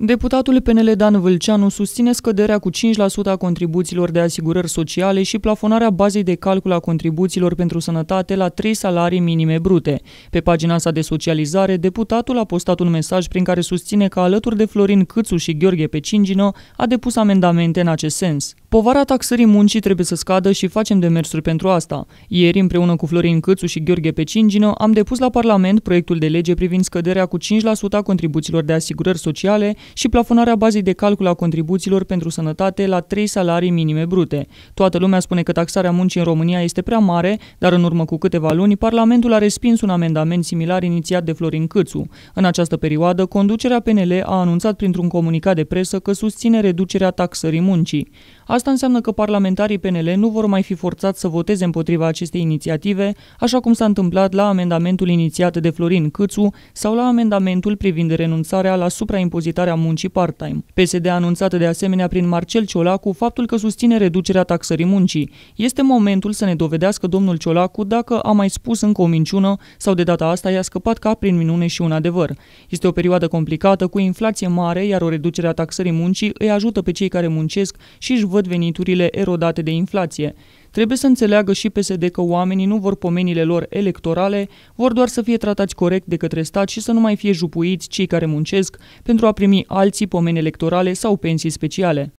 Deputatul PNL Dan Vâlceanu susține scăderea cu 5% a contribuțiilor de asigurări sociale și plafonarea bazei de calcul a contribuțiilor pentru sănătate la 3 salarii minime brute. Pe pagina sa de socializare, deputatul a postat un mesaj prin care susține că alături de Florin Câțu și Gheorghe Pecingino a depus amendamente în acest sens. Povara taxării muncii trebuie să scadă și facem demersuri pentru asta. Ieri, împreună cu Florin Câțu și Gheorghe Pecingino, am depus la Parlament proiectul de lege privind scăderea cu 5% a contribuțiilor de asigurări sociale și plafonarea bazei de calcul a contribuțiilor pentru sănătate la 3 salarii minime brute. Toată lumea spune că taxarea muncii în România este prea mare, dar în urmă cu câteva luni, Parlamentul a respins un amendament similar inițiat de Florin Câțu. În această perioadă, conducerea PNL a anunțat printr-un comunicat de presă că susține reducerea taxării muncii. Asta înseamnă că parlamentarii PNL nu vor mai fi forțați să voteze împotriva acestei inițiative, așa cum s-a întâmplat la amendamentul inițiat de Florin Câțu sau la amendamentul privind renunțarea la supraimpozitarea muncii part-time. PSD a anunțat de asemenea prin Marcel Ciolacu faptul că susține reducerea taxării muncii. Este momentul să ne dovedească domnul Ciolacu dacă a mai spus încă o minciună sau de data asta i-a scăpat ca prin minune și un adevăr. Este o perioadă complicată cu inflație mare, iar o reducere a taxării muncii îi ajută pe cei care muncesc și își văd veniturile erodate de inflație. Trebuie să înțeleagă și PSD că oamenii nu vor pomenile lor electorale, vor doar să fie tratați corect de către stat și să nu mai fie jupuiți cei care muncesc pentru a primi alții pomeni electorale sau pensii speciale.